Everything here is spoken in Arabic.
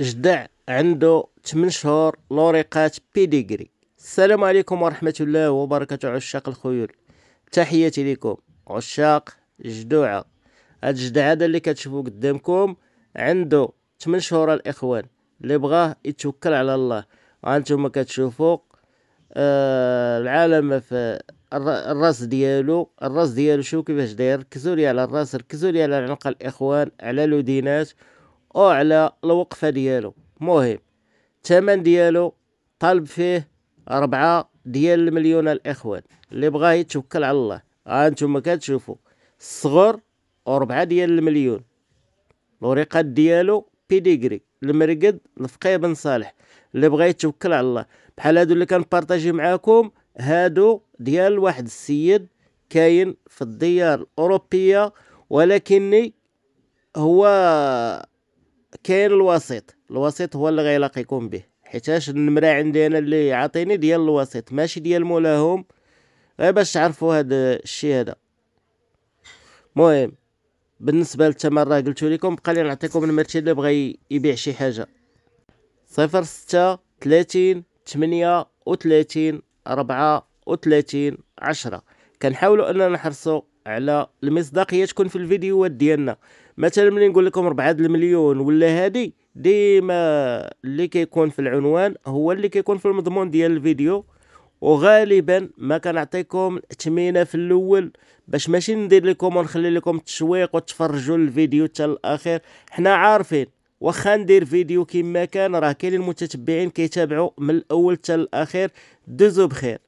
جدع عنده 8 شهور لوريقات بيديغري السلام عليكم ورحمة الله وبركاته عشاق الخيول تحياتي لكم عشاق جدوعة الجدع هذا اللي كتشوفو قدامكم عنده 8 شهور الاخوان اللي بغاه يتوكل على الله هانتوما كتشوفوا آه العالم في الراس ديالو الراس ديالو شو كيفاش داير ركزوا لي على الراس ركزوا لي على العنق الاخوان على لودينات أو على الوقفة ديالو مهم الثمن ديالو طالب فيه ربعة ديال المليون الإخوان اللي بغا يتوكل على الله ها انتم كتشوفوا الصغر وربعة ديال المليون الوريقات ديالو بيديغري المرقد الفقيه بن صالح اللي بغا يتوكل على الله بحال هادو اللي كنبارطاجي معاكم هادو ديال واحد السيد كاين في الديار الأوروبية ولكني هو كاين الوسيط الوسيط هو اللي غيلاقيكم به حيتاش النمره عندي انا اللي عاطيني ديال الوسيط ماشي ديال مولاهم غير باش تعرفوا هاد الشيء هذا المهم بالنسبه للثمن راه قلت لكم بقى لي نعطيكم المرشد اللي بغى يبيع شي حاجه صفر ستة ثلاثين ثمانية وثلاثين ربعة وثلاثين عشرة كنحاولوا اننا نحرصوا على المصداقيه تكون في الفيديوهات ديالنا مثلا ملي نقول لكم 4 المليون ولا هادي ديما اللي كيكون في العنوان هو اللي كيكون في المضمون ديال الفيديو وغالبا ما كنعطيكم التمينه في الاول باش ماشي ندير لكم ونخلي لكم التشويق وتفرجوا الفيديو حتى الاخير حنا عارفين واخا ندير فيديو كما كان راه كاينين المتتبعين كيتابعوا من الاول حتى الاخير دوزو بخير